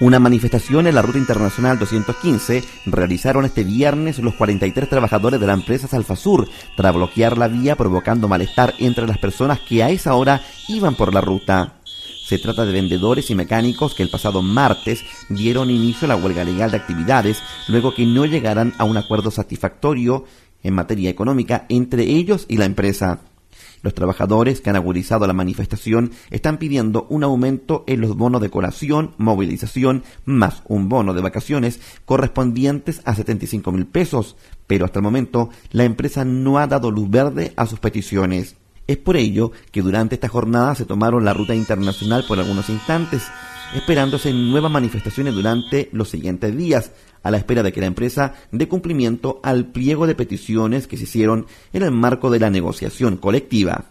Una manifestación en la Ruta Internacional 215 realizaron este viernes los 43 trabajadores de la empresa Salfasur tras bloquear la vía provocando malestar entre las personas que a esa hora iban por la ruta. Se trata de vendedores y mecánicos que el pasado martes dieron inicio a la huelga legal de actividades luego que no llegaran a un acuerdo satisfactorio en materia económica entre ellos y la empresa. Los trabajadores que han agudizado la manifestación están pidiendo un aumento en los bonos de colación, movilización, más un bono de vacaciones correspondientes a 75 mil pesos, pero hasta el momento la empresa no ha dado luz verde a sus peticiones. Es por ello que durante esta jornada se tomaron la ruta internacional por algunos instantes, esperándose nuevas manifestaciones durante los siguientes días, a la espera de que la empresa dé cumplimiento al pliego de peticiones que se hicieron en el marco de la negociación colectiva.